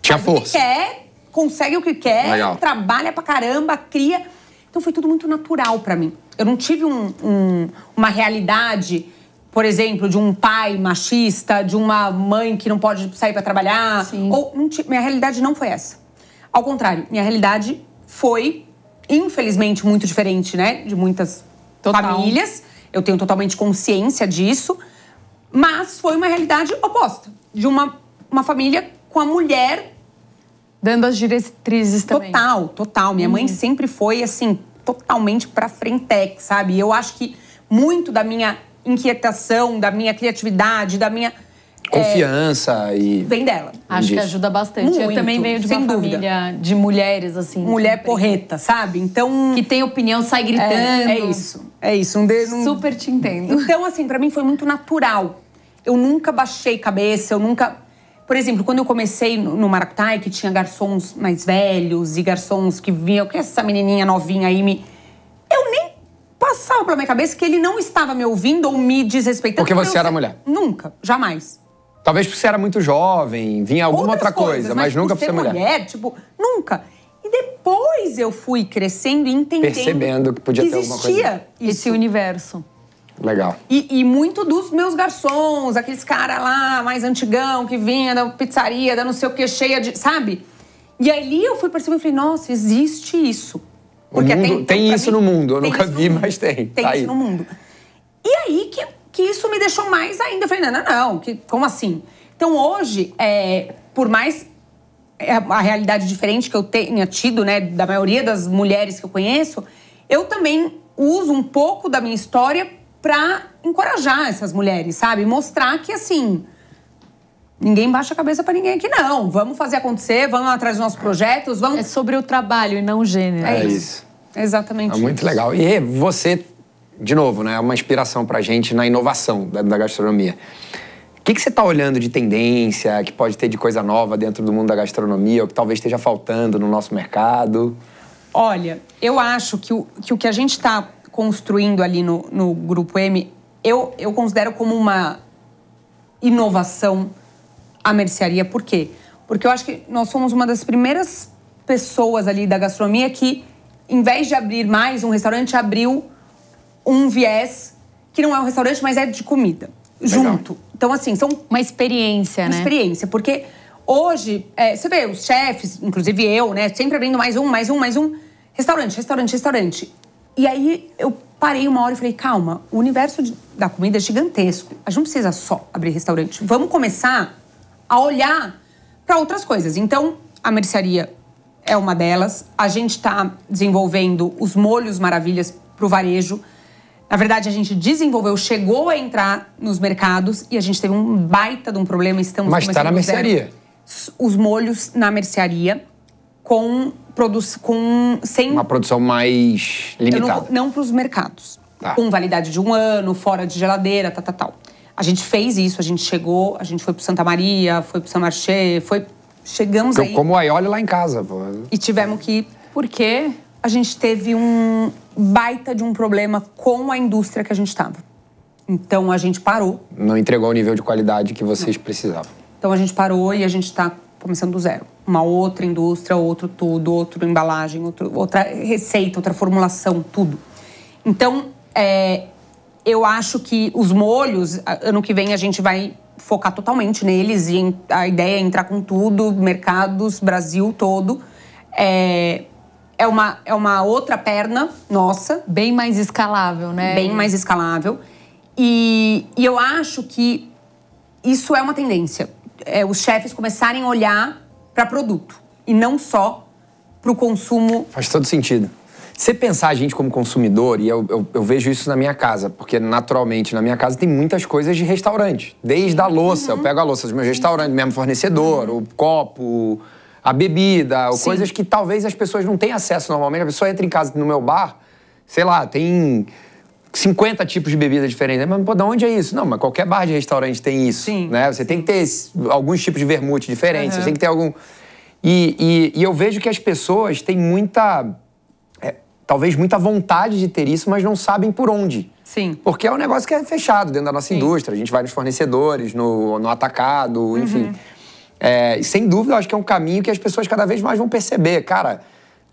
Tinha força. Que quer, consegue o que quer, Legal. trabalha pra caramba, cria. Então foi tudo muito natural para mim. Eu não tive um, um, uma realidade, por exemplo, de um pai machista, de uma mãe que não pode sair para trabalhar. Sim. Ou minha realidade não foi essa. Ao contrário, minha realidade foi infelizmente muito diferente, né, de muitas Total. famílias. Eu tenho totalmente consciência disso, mas foi uma realidade oposta de uma, uma família com a mulher Dando as diretrizes também. Total, total. Minha mãe uhum. sempre foi, assim, totalmente pra frente, sabe? eu acho que muito da minha inquietação, da minha criatividade, da minha... É, Confiança é, e... Vem dela. Acho que ajuda bastante. Muito, eu também venho de uma dúvida. família de mulheres, assim. Mulher sempre. porreta, sabe? Então... Que tem opinião, sai é, gritando. É, é isso, é isso. Um um... Super te entendo. Então, assim, para mim foi muito natural. Eu nunca baixei cabeça, eu nunca por exemplo, quando eu comecei no Maracutai, que tinha garçons mais velhos e garçons que vinham, que essa menininha novinha aí me. Eu nem passava pela minha cabeça que ele não estava me ouvindo ou me desrespeitando. Porque você era mulher? Nunca, jamais. Talvez porque você era muito jovem, vinha alguma Outras outra coisa, coisas, mas, mas nunca por ser, mulher. mulher. Tipo, nunca. E depois eu fui crescendo e entendendo. Percebendo que podia que ter alguma coisa. Existia esse universo. Legal. E, e muito dos meus garçons, aqueles cara lá mais antigão que vinha da pizzaria, da não sei o que, cheia de. Sabe? E ali eu fui perceber e falei, nossa, existe isso. Porque mundo, então, tem, tem isso mim, no mundo, eu nunca vi, mas tem. Tem tá isso aí. no mundo. E aí que, que isso me deixou mais ainda. Eu falei, não, não, não, que, como assim? Então hoje, é, por mais é, a realidade diferente que eu tenha tido, né, da maioria das mulheres que eu conheço, eu também uso um pouco da minha história para encorajar essas mulheres, sabe? Mostrar que assim. Ninguém baixa a cabeça para ninguém aqui, não. Vamos fazer acontecer, vamos atrás dos nossos projetos, vamos. É sobre o trabalho e não o gênero. É, é isso. isso. É exatamente. É isso. muito legal. E você, de novo, né, é uma inspiração para gente na inovação da, da gastronomia. O que, que você está olhando de tendência, que pode ter de coisa nova dentro do mundo da gastronomia, ou que talvez esteja faltando no nosso mercado? Olha, eu acho que o que, o que a gente está construindo ali no, no Grupo M, eu, eu considero como uma inovação a mercearia. Por quê? Porque eu acho que nós fomos uma das primeiras pessoas ali da gastronomia que, em vez de abrir mais um restaurante, abriu um viés que não é um restaurante, mas é de comida. Legal. Junto. Então, assim, são. Uma experiência, uma né? experiência, porque hoje, é, você vê os chefes, inclusive eu, né? Sempre abrindo mais um, mais um, mais um. Restaurante, restaurante, restaurante. E aí eu parei uma hora e falei: calma, o universo da comida é gigantesco. A gente não precisa só abrir restaurante. Vamos começar a olhar para outras coisas. Então, a mercearia é uma delas. A gente está desenvolvendo os molhos maravilhas para o varejo. Na verdade, a gente desenvolveu, chegou a entrar nos mercados e a gente teve um baita de um problema. Estamos Mas está na mercearia. Zero. Os molhos na mercearia com, produ com sem uma produção mais limitada. Eu não, não para os mercados. Tá. Com validade de um ano, fora de geladeira, tal, tá, tal, tá, tal. A gente fez isso, a gente chegou, a gente foi para Santa Maria, foi para São Marché, foi chegamos então, aí. Como o Iole lá em casa, pô. E tivemos que ir, porque a gente teve um baita de um problema com a indústria que a gente estava. Então a gente parou. Não entregou o nível de qualidade que vocês Não. precisavam. Então a gente parou e a gente está começando do zero. Uma outra indústria, outro tudo, outra embalagem, outro, outra receita, outra formulação, tudo. Então, é, eu acho que os molhos, ano que vem a gente vai focar totalmente neles e a ideia é entrar com tudo, mercados, Brasil todo. É, é uma, é uma outra perna nossa. Bem mais escalável, né? Bem mais escalável. E, e eu acho que isso é uma tendência é, os chefes começarem a olhar para produto e não só para o consumo. Faz todo sentido. Você pensar a gente como consumidor, e eu, eu, eu, vejo isso na minha casa, porque naturalmente na minha casa tem muitas coisas de restaurante. Desde a louça, uhum. eu pego a louça dos meus restaurantes, mesmo fornecedor, uhum. o copo, a bebida, Sim. coisas que talvez as pessoas não tenham acesso normalmente. A pessoa entra em casa no meu bar, sei lá, tem 50 tipos de bebida diferentes. Né? Mas, pô, de onde é isso? Não, mas qualquer bar de restaurante tem isso. Sim. Né? Você tem que ter alguns tipos de vermute diferentes, uhum. você tem que ter algum. E, e, e eu vejo que as pessoas têm muita. É, talvez muita vontade de ter isso, mas não sabem por onde. Sim. Porque é um negócio que é fechado dentro da nossa Sim. indústria. A gente vai nos fornecedores, no, no atacado, enfim. Uhum. É, sem dúvida, eu acho que é um caminho que as pessoas cada vez mais vão perceber. Cara,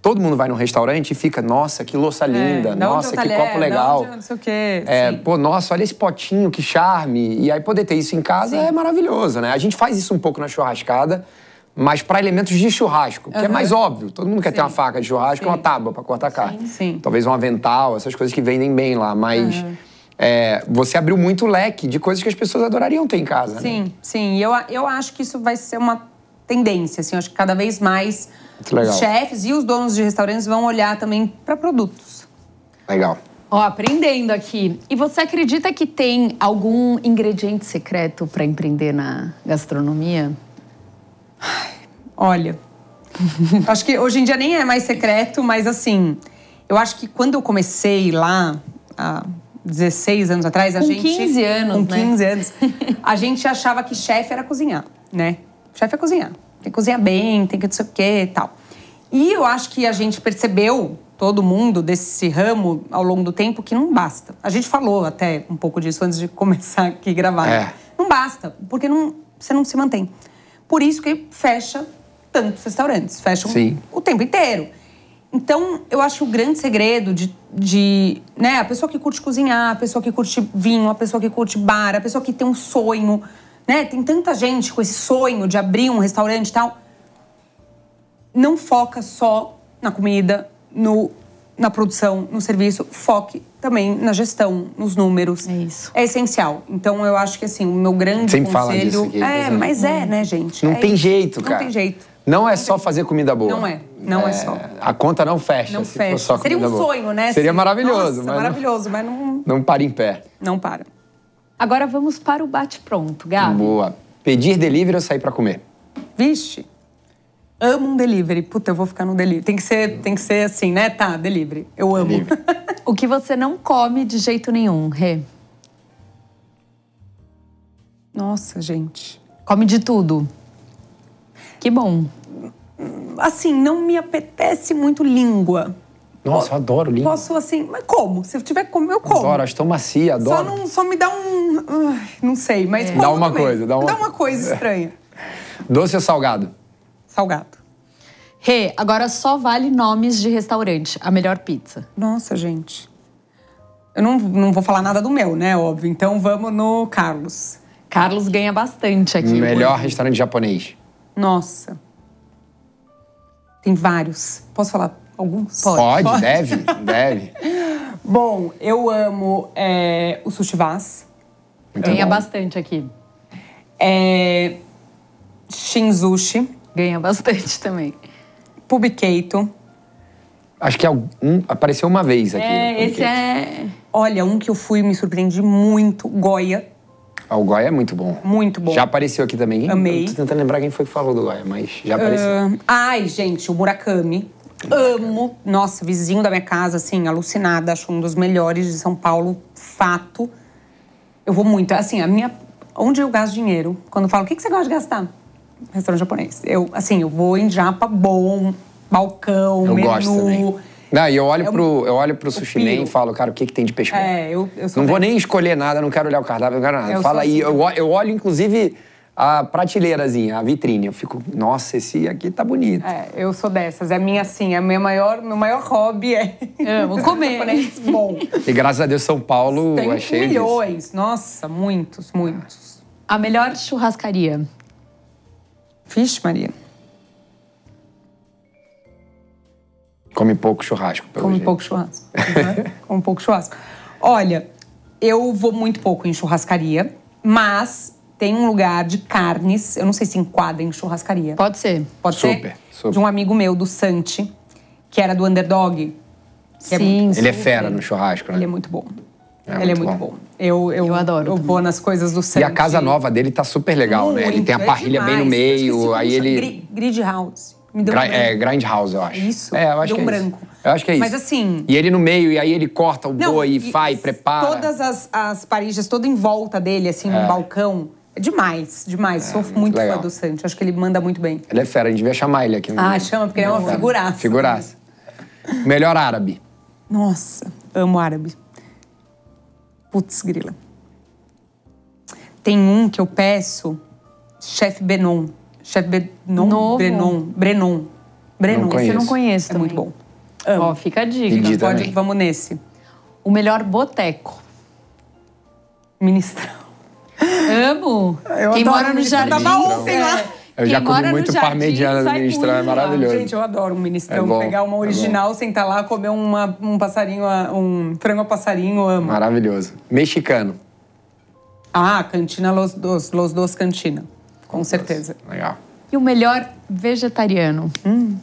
Todo mundo vai num restaurante e fica, nossa, que louça é, linda, é, nossa, que copo legal. Não, não sei o quê. É, pô, nossa, olha esse potinho, que charme. E aí poder ter isso em casa Sim. é maravilhoso, né? A gente faz isso um pouco na churrascada, mas para elementos de churrasco, uhum. que é mais óbvio. Todo mundo quer sim. ter uma faca de churrasco e uma tábua para cortar carne. Sim, Talvez um avental, essas coisas que vendem bem lá, mas. Uhum. É, você abriu muito o leque de coisas que as pessoas adorariam ter em casa. Né? Sim, né? sim. E eu, eu acho que isso vai ser uma tendência. Assim, eu acho que cada vez mais os chefes e os donos de restaurantes vão olhar também para produtos. Legal. Ó, aprendendo aqui. E você acredita que tem algum ingrediente secreto para empreender na gastronomia? olha, acho que hoje em dia nem é mais secreto, mas assim, eu acho que quando eu comecei lá, há 16 anos atrás, com a gente. 15 anos, com 15 né? anos, a gente achava que chefe era cozinhar, né? Chefe é cozinhar tem que cozinhar bem, tem que não sei o quê e tal. E eu acho que a gente percebeu, todo mundo desse ramo, ao longo do tempo, que não basta. A gente falou até um pouco disso antes de começar aqui gravar. É. Não basta, porque não, você não se mantém. Por isso que fecha tantos restaurantes, fecha o tempo inteiro. Então, eu acho que o grande segredo de, de, né, a pessoa que curte cozinhar, a pessoa que curte vinho, a pessoa que curte bar, a pessoa que tem um sonho, né? Tem tanta gente com esse sonho de abrir um restaurante e tal. Não foca só na comida, no, na produção, no serviço. Foque também na gestão, nos números. É isso. É essencial. Então eu acho que assim, o meu grande Sempre conselho. Fala disso aqui, é, mas é, né, gente? Não é tem isso. jeito, cara. Não tem jeito. Não é só fazer comida boa. Não é, não é, é só. A conta não fecha. Não se fecha. Só Seria um boa. sonho, né? Seria assim, maravilhoso. Nossa, mas maravilhoso, não, mas não. Não para em pé. Não para. Agora vamos para o bate-pronto, Gabi. Boa. Pedir delivery ou sair para comer? Vixe, amo um delivery. Puta, eu vou ficar no delivery. Tem que ser, tem que ser assim, né? Tá, delivery. Eu amo. Delivery. o que você não come de jeito nenhum, Rê? Nossa, gente. Come de tudo. Que bom. Assim, não me apetece muito língua. Nossa, eu adoro língua. Posso assim, mas como? Se eu tiver como, eu como. Adoro, acho tão macia, adoro. Só, não, só me dá um. não sei, mas. É. Dá uma também. coisa, dá uma... dá uma coisa é. estranha. Doce ou salgado? Salgado. Rê, hey, agora só vale nomes de restaurante, a melhor pizza. Nossa, gente. Eu não, não vou falar nada do meu, né? Óbvio. Então vamos no Carlos. Carlos ganha bastante aqui. Melhor hoje. restaurante japonês. Nossa. Tem vários. Posso falar Alguns. Pode, pode, pode. deve, deve. Bom, eu amo é, o sushi vaz. Ganha bom. bastante aqui. É, shinzushi. Ganha bastante também. Pubkeito. Acho que é um, apareceu uma vez aqui. É, esse é... Olha, um que eu fui me surpreendi muito, Goya. Ah, o Goya é muito bom. Muito bom. Já apareceu aqui também. Amei. Eu tô tentando lembrar quem foi que falou do Goya, mas já apareceu. Uh, ai, gente, o Murakami. Amo. Nossa, vizinho da minha casa, assim, alucinada. Acho um dos melhores de São Paulo, fato. Eu vou muito. Assim, a minha... Onde eu gasto dinheiro? Quando falo o que, você gosta de gastar? Restaurante japonês. Eu, assim, eu vou em japa bom, balcão, eu menu... Gosto também. Não, e eu olho, é pro, eu olho pro sushi nem e falo, cara, o que, que tem de peixe? É, eu, eu Não vou nem escolher nada, não quero olhar o cardápio, não quero nada. Eu Fala aí, assim. eu, eu olho, inclusive a prateleirazinha, a vitrine. Eu fico, nossa, esse aqui tá bonito. É, eu sou dessas. É minha, assim, é meu maior, meu maior hobby é... Amo é, comer. bom. E graças a Deus, São Paulo Tem é cheio milhões. Disso. Nossa, muitos, muitos. A melhor churrascaria? Vixe, Maria. Come pouco churrasco, pelo Come jeito. pouco churrasco. Uhum. Come pouco churrasco. Olha, eu vou muito pouco em churrascaria, mas tem um lugar de carnes, eu não sei se enquadra em churrascaria. Pode ser. Pode super, ser. Super. De um amigo meu, do Santi, que era do Underdog. É sim, é muito... Ele é fera no churrasco, né? Ele é muito bom. É ele é muito é muito bom. bom. Eu, eu, eu adoro. Eu vou nas coisas do Santi. E a casa nova dele tá super legal, muito, né? Ele tem a é parrilha é bem no meio, aí ele... Grid House. Me deu um branco. é, House, eu acho. Isso. É, eu acho deu que um é branco. Isso. Eu acho que é isso. Mas assim... E ele no meio, e aí ele corta o boi e, faz, prepara. Todas as, as paredes, toda em volta dele, assim, é. no balcão Demais, demais. É, Sou muito legal. fã do Santi. Acho que ele manda muito bem. Ele é fera, a gente devia chamar ele aqui. No... Ah, chama, porque ele é uma figuraça. Figuraça. Melhor árabe. Nossa, amo árabe. Putz, grila. Tem um que eu peço, chefe Benon. Chefe Benon? Novo. Benon. Brenon. Brenon. Não Esse eu não conheço. É também. muito bom. Amo. Ó, fica a dica. Pode, vamos nesse. O melhor boteco. Ministrão. Amo. Eu Quem mora no jardim. Da sei lá. É. Eu Quem já comi muito parmegiana do ministrão, é maravilhoso. Gente, eu adoro um ministrão. É pegar uma é original, é sentar lá, comer uma, um passarinho, um frango a passarinho, amo. Maravilhoso. Mexicano. Ah, Cantina Los Dos, Los Dos Cantina. Com, certeza. Legal. E o melhor vegetariano? Hum.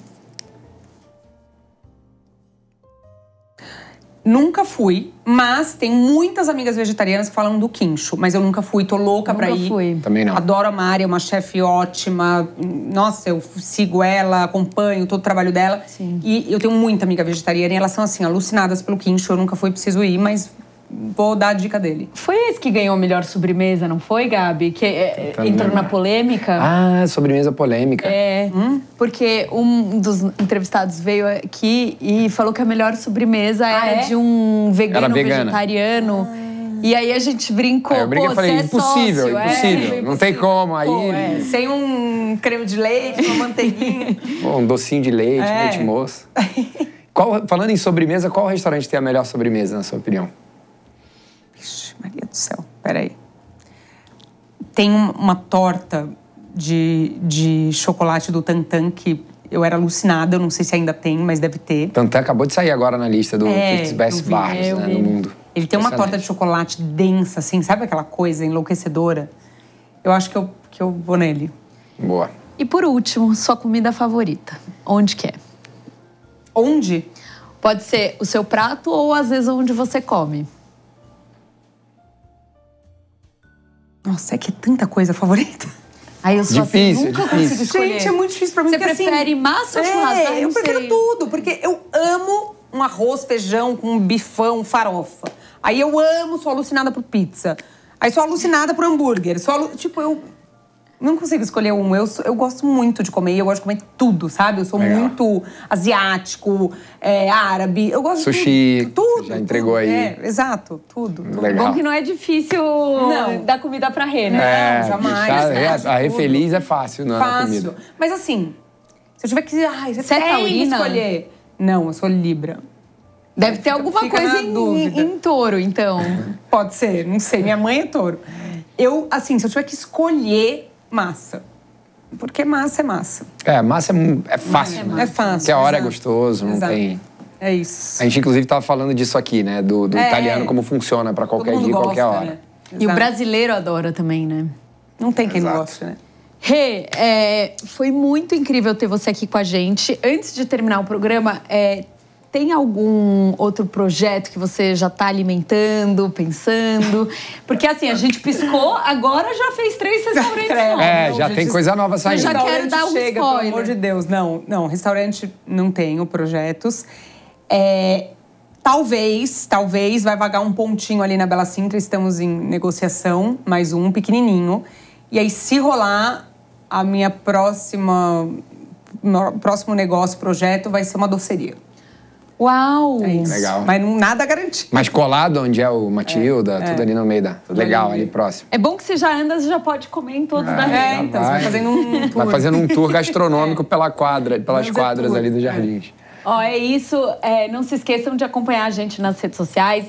Nunca fui, mas tem muitas amigas vegetarianas que falam do quincho, mas eu nunca fui, tô louca para pra ir. Fui. Também não. Adoro a Mari, é uma chefe ótima. Nossa, eu sigo ela, acompanho todo o trabalho dela. Sim. E eu tenho muita amiga vegetariana e elas são assim, alucinadas pelo quincho. Eu nunca fui, preciso ir, mas vou dar a dica dele. Foi esse que ganhou a melhor sobremesa, não foi, Gabi? Que é, tá é entrou na polêmica? Ah, sobremesa polêmica. É, hum? porque um dos entrevistados veio aqui e falou que a melhor sobremesa ah, era é? de um vegano vegetariano. Ah. E aí a gente brincou. Aí é, eu brinquei e falei, é impossível, sócio, é, impossível. É, não tem como. Aí. Pô, é. Sem um creme de leite, uma manteiguinha. um docinho de leite, leite moço. Qual, falando em sobremesa, qual restaurante tem a melhor sobremesa, na sua opinião? Maria do céu, peraí. Tem uma torta de, de chocolate do Tantan que eu era alucinada, eu não sei se ainda tem, mas deve ter. Tantan acabou de sair agora na lista do é, 50 Best vi, Bars é, né, no mundo. Ele tem uma torta de chocolate densa, assim, sabe aquela coisa enlouquecedora? Eu acho que eu, que eu vou nele. Boa. E por último, sua comida favorita. Onde que é? Onde? Pode ser o seu prato ou às vezes onde você come. Nossa, é que é tanta coisa favorita. Aí eu só assim, difícil, nunca difícil. consigo escolher. Gente, é muito difícil pra mim. Você porque, assim, prefere assim, massa ou é, churrasco? É, eu sei. prefiro tudo, porque eu amo um arroz, feijão, com um bifão, farofa. Aí eu amo, sou alucinada por pizza. Aí sou alucinada por hambúrguer. Sou alu... Tipo, eu não consigo escolher um. Eu, eu gosto muito de comer, eu gosto de comer tudo, sabe? Eu sou muito asiático, é, árabe. Eu gosto Sushi, de tudo. já entregou tudo, aí. É, exato, tudo. Legal. Bom que não é difícil não. dar comida pra Rê, né? É, não, jamais. né? A, Rê feliz é fácil, não é? Fácil. Mas assim, se eu tiver que. Ai, você é tem que escolher. Não, eu sou Libra. Deve ter alguma fica coisa em, em, touro, então. Pode ser, não sei. Minha mãe é touro. Eu, assim, se eu tiver que escolher massa. Porque massa é massa. É, massa é, é fácil. É, é né? fácil. Porque a hora é exato. é gostoso, não exato. tem. É isso. A gente, inclusive, estava falando disso aqui, né? Do, do é, italiano, como funciona para qualquer dia, gosta, qualquer hora. Né? E o brasileiro adora também, né? Não tem quem exato. goste, né? Rê, hey, é, foi muito incrível ter você aqui com a gente. Antes de terminar o programa, é, tem algum outro projeto que você já está alimentando, pensando? Porque assim, a gente piscou, agora já fez três é, restaurantes novos. É, já tem coisa nova saindo. Eu já quero dar um chega, spoiler. Pelo amor de Deus, não, não, restaurante não tenho projetos. É, talvez, talvez vai vagar um pontinho ali na Bela Sintra, estamos em negociação, mais um pequenininho. E aí se rolar a minha próxima próximo negócio, projeto vai ser uma doceria. Uau! É isso. Legal. Mas nada garantido. Mas colado onde é o Matilda, é, tudo é. ali no meio da. Tudo legal, ali. ali. próximo. É bom que você já anda, você já pode comer em todos os é, da rede. É, então, vai. você vai tá tá fazendo um tour. Vai fazendo um tour gastronômico pela quadra, pelas Mas é quadras ali dos jardins. Ó, oh, é isso. É, não se esqueçam de acompanhar a gente nas redes sociais,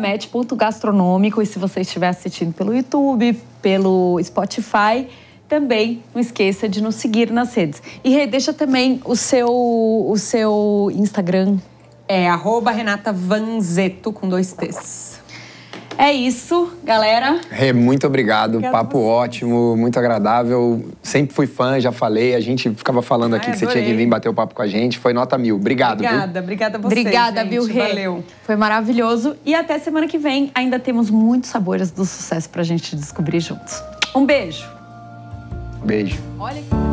match.gastronômico. E se você estiver assistindo pelo YouTube, pelo Spotify, também não esqueça de nos seguir nas redes. E deixa também o seu, o seu Instagram é arroba Renata Vanzeto com dois T's. É isso, galera. Rê, muito obrigado. Papo ótimo, muito agradável. Sempre fui fã, já falei. A gente ficava falando aqui Ai, que você tinha que vir bater o papo com a gente. Foi nota mil. Obrigado. Obrigada, viu? obrigada a você. Obrigada, viu, Rê? Valeu. Foi maravilhoso. E até semana que vem. Ainda temos muitos sabores do sucesso pra gente descobrir juntos. Um beijo. Beijo. Olha que...